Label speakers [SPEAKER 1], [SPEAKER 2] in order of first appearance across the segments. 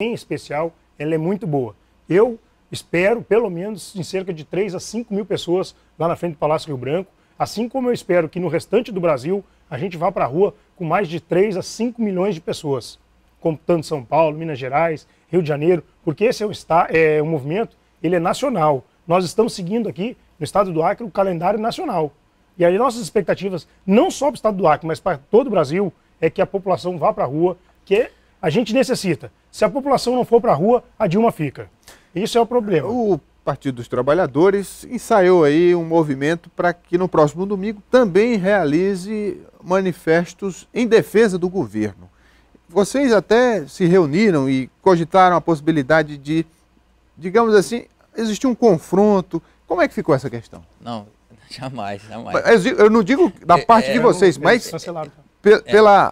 [SPEAKER 1] em especial, ela é muito boa. Eu espero, pelo menos, em cerca de 3 a 5 mil pessoas lá na frente do Palácio Rio Branco, assim como eu espero que no restante do Brasil a gente vá para a rua com mais de 3 a 5 milhões de pessoas, computando São Paulo, Minas Gerais, Rio de Janeiro, porque esse é um, está, é um movimento, ele é nacional. Nós estamos seguindo aqui, no estado do Acre, o calendário nacional. E as nossas expectativas, não só para o estado do Acre, mas para todo o Brasil, é que a população vá para a rua, que a gente necessita se a população não for para a rua, a Dilma fica. Isso é o problema.
[SPEAKER 2] O Partido dos Trabalhadores ensaiou aí um movimento para que no próximo domingo também realize manifestos em defesa do governo. Vocês até se reuniram e cogitaram a possibilidade de, digamos assim, existir um confronto. Como é que ficou essa questão?
[SPEAKER 3] Não, jamais, jamais. Eu não digo da é, parte é, de vocês, mas pela,
[SPEAKER 2] é,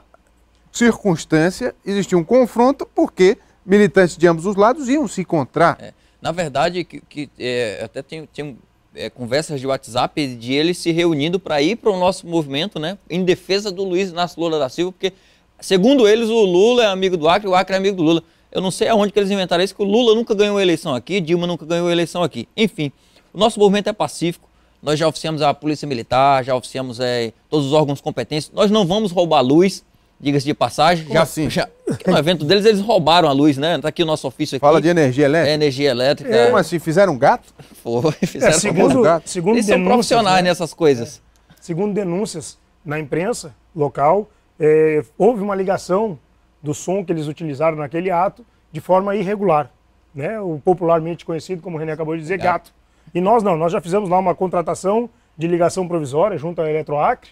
[SPEAKER 2] circunstância, existia um confronto, porque militantes de ambos os lados iam se encontrar. É.
[SPEAKER 3] Na verdade, que, que é, até tem, tem é, conversas de WhatsApp de eles se reunindo para ir para o nosso movimento, né? Em defesa do Luiz Inácio Lula da Silva, porque, segundo eles, o Lula é amigo do Acre, o Acre é amigo do Lula. Eu não sei aonde que eles inventaram isso, que o Lula nunca ganhou eleição aqui, Dilma nunca ganhou eleição aqui. Enfim, o nosso movimento é pacífico. Nós já oficiamos a Polícia Militar, já oficiamos é, todos os órgãos competentes. Nós não vamos roubar luz, Diga-se de passagem. Como já, assim? já No evento deles, eles roubaram a luz, né? Tá aqui o nosso ofício aqui. Fala de energia elétrica? É, energia elétrica. É. Como assim?
[SPEAKER 2] Fizeram um gato? Foi, é, fizeram é, segundo, um gato. Segundo eles são né? profissionais né?
[SPEAKER 1] nessas coisas. É. Segundo denúncias na imprensa local, é, houve uma ligação do som que eles utilizaram naquele ato de forma irregular. Né? O popularmente conhecido, como o René acabou de dizer, gato. gato. E nós não, nós já fizemos lá uma contratação de ligação provisória junto à Eletroacre,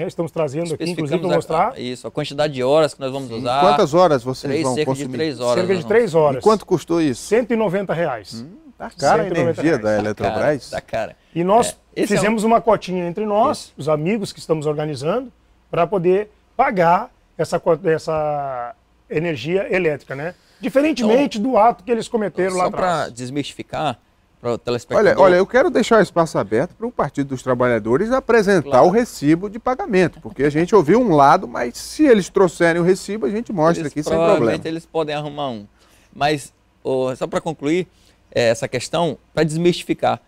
[SPEAKER 1] é, estamos trazendo aqui, inclusive, para mostrar.
[SPEAKER 3] A, isso, a quantidade de horas que nós vamos usar. Quantas horas vocês três, vão cerca consumir? De três horas cerca de três horas.
[SPEAKER 1] quanto custou isso? 190 reais. Hum, tá cara a energia reais. da tá Eletrobras. Tá cara, tá cara. E nós é, é fizemos é um... uma cotinha entre nós, isso. os amigos que estamos organizando, para poder pagar essa, essa energia elétrica, né? Diferentemente então, do ato que eles cometeram lá atrás. Só
[SPEAKER 3] para desmistificar, para o telespectador? Olha, olha, eu
[SPEAKER 2] quero deixar o espaço aberto para o Partido dos Trabalhadores apresentar claro. o recibo de pagamento, porque a gente ouviu um lado, mas se eles trouxerem o recibo, a gente mostra eles, aqui sem problema.
[SPEAKER 3] eles podem arrumar um. Mas, oh, só para concluir é, essa questão, para desmistificar,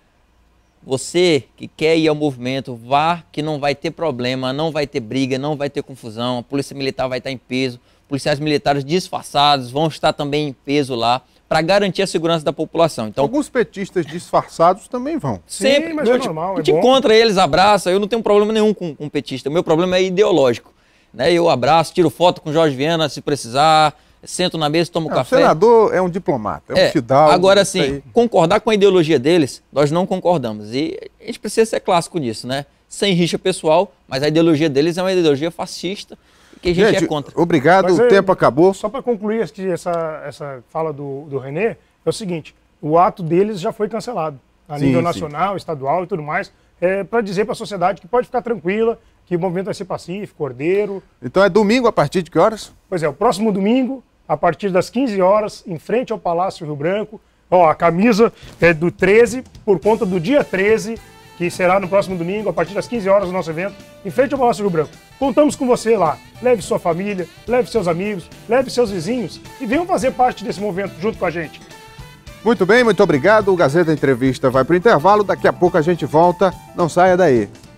[SPEAKER 3] você que quer ir ao movimento, vá que não vai ter problema, não vai ter briga, não vai ter confusão, a polícia militar vai estar em peso, policiais militares disfarçados vão estar também em peso lá para garantir a segurança da população. Então, Alguns
[SPEAKER 2] petistas disfarçados também vão. Sempre, Sim, mas é normal, é encontra eles,
[SPEAKER 3] abraça. Eu não tenho problema nenhum com, com petista. O meu problema é ideológico. Né? Eu abraço, tiro foto com Jorge Viana se precisar, sento na mesa, tomo é, café. O senador é um diplomata, é, um é, fidalgo. Agora sim, concordar com a ideologia deles, nós não concordamos. E a gente precisa ser clássico nisso, né? Sem rixa pessoal, mas a ideologia deles é uma ideologia fascista, que a gente, é gente é contra. Obrigado, Mas o é, tempo
[SPEAKER 1] acabou. Só para concluir essa, essa fala do, do René, é o seguinte: o ato deles já foi cancelado a sim, nível nacional, sim. estadual e tudo mais, é, para dizer para a sociedade que pode ficar tranquila, que o movimento vai ser pacífico, Cordeiro. Então é domingo a partir de que horas? Pois é, o próximo domingo, a partir das 15 horas, em frente ao Palácio Rio Branco. Ó, a camisa é do 13, por conta do dia 13, que será no próximo domingo, a partir das 15 horas, do nosso evento, em frente ao Palácio Rio Branco. Contamos com você lá. Leve sua família, leve seus amigos, leve seus vizinhos e venham fazer parte desse movimento junto com a gente. Muito bem, muito obrigado. O
[SPEAKER 2] Gazeta Entrevista vai para o intervalo. Daqui a pouco a gente volta. Não saia daí.